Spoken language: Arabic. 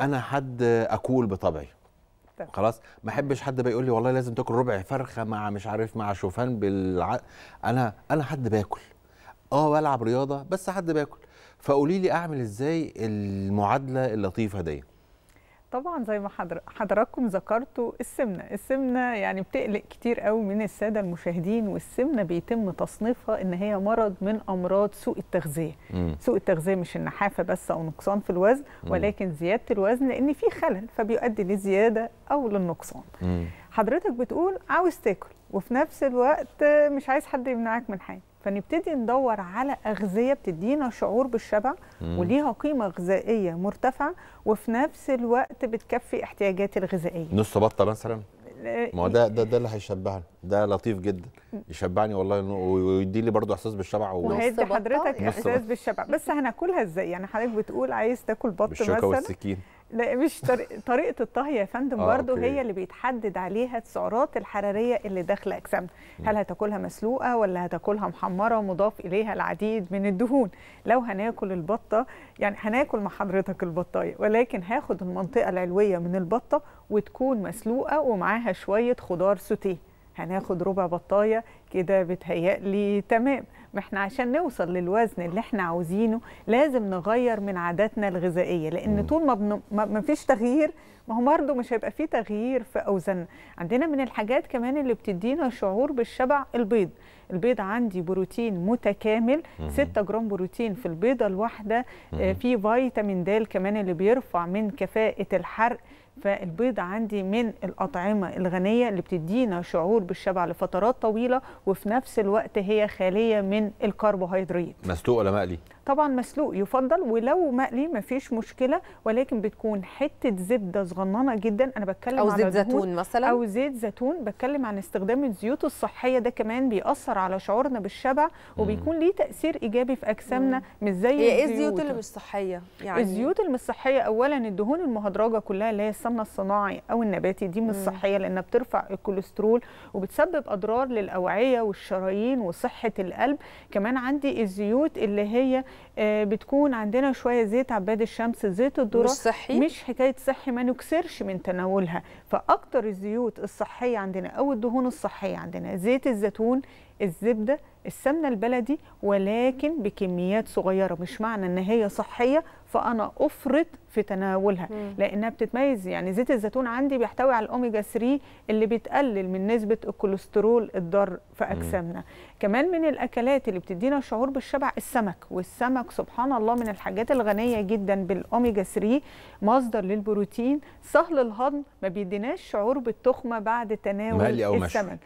انا حد اكول بطبعي طيب. خلاص ما احبش حد بيقول لي والله لازم تاكل ربع فرخه مع مش عارف مع شوفان بالع... انا انا حد باكل اه بلعب رياضه بس حد باكل فقولي لي اعمل ازاي المعادله اللطيفه ديت طبعا زي ما حضراتكم ذكرتوا السمنه السمنه يعني بتقلق كتير قوي من الساده المشاهدين والسمنه بيتم تصنيفها ان هي مرض من امراض سوء التغذيه سوء التغذيه مش النحافه بس او نقصان في الوزن ولكن زياده الوزن لان في خلل فبيؤدي لزياده او للنقصان حضرتك بتقول عاوز تاكل وفي نفس الوقت مش عايز حد يمنعك من حاجه فنبتدي ندور على أغذية بتدينا شعور بالشبع وليها قيمة غذائية مرتفعة وفي نفس الوقت بتكفي احتياجاتي الغذائية نص بطة مثلا ما هو ده ده ده اللي هيشبعني ده لطيف جدا يشبعني والله ويدي لي برضه احساس بالشبع وهيدي حضرتك احساس بالشبع بس هناكلها ازاي يعني حضرتك بتقول عايز تاكل بط مثلا بالشوكه والسكين لا مش طريق طريقه الطهي يا فندم آه برضه هي اللي بيتحدد عليها السعرات الحراريه اللي داخله اجسامنا هل هتاكلها مسلوقه ولا هتاكلها محمره مضاف اليها العديد من الدهون لو هناكل البطه يعني هناكل مع حضرتك البطايه ولكن هاخد المنطقه العلويه من البطه وتكون مسلوقه ومعاها شويه خضار سوتيه هناخد ربع بطايه كده بتهيألي تمام ما احنا عشان نوصل للوزن اللي احنا عاوزينه لازم نغير من عاداتنا الغذائيه لان طول ما بن... ما فيش تغيير ما هو برضه مش هيبقى فيه تغيير في اوزاننا عندنا من الحاجات كمان اللي بتدينا شعور بالشبع البيض البيض عندي بروتين متكامل 6 جرام بروتين في البيضه الواحده آه، في فيتامين د كمان اللي بيرفع من كفاءه الحرق فالبيض عندي من الأطعمة الغنية اللي بتدينا شعور بالشبع لفترات طويلة وفي نفس الوقت هي خالية من الكربوهيدرات مسلوق ولا مقلي طبعا مسلوق يفضل ولو مقلي مفيش مشكله ولكن بتكون حته زبده صغننه جدا انا بتكلم أو على زيت زيتون مثلا او زيت زيتون بتكلم عن استخدام الزيوت الصحيه ده كمان بيأثر على شعورنا بالشبع وبيكون ليه تأثير ايجابي في اجسامنا مش زي ايه الزيوت اللي مش صحيه يعني الزيوت اللي مش صحيه اولا الدهون المهدرجه كلها اللي هي السمنه الصناعي او النباتي دي مش صحيه لانها بترفع الكوليسترول وبتسبب اضرار للاوعيه والشرايين وصحه القلب كمان عندي الزيوت اللي هي آه، بتكون عندنا شويه زيت عباد الشمس زيت الذره مش صحي مش حكايه صحي ما نكسرش من تناولها فاكتر الزيوت الصحيه عندنا او الدهون الصحيه عندنا زيت الزيتون الزبده السمنه البلدي ولكن بكميات صغيره مش معنى ان هي صحيه فانا افرط في تناولها مم. لانها بتتميز يعني زيت الزيتون عندي بيحتوي على الاوميجا 3 اللي بتقلل من نسبه الكوليسترول الضار في اجسامنا كمان من الاكلات اللي بتدينا شعور بالشبع السمك والسمك سبحان الله من الحاجات الغنيه جدا بالاوميجا 3 مصدر للبروتين سهل الهضم ما بيديناش شعور بالتخمه بعد تناول السمك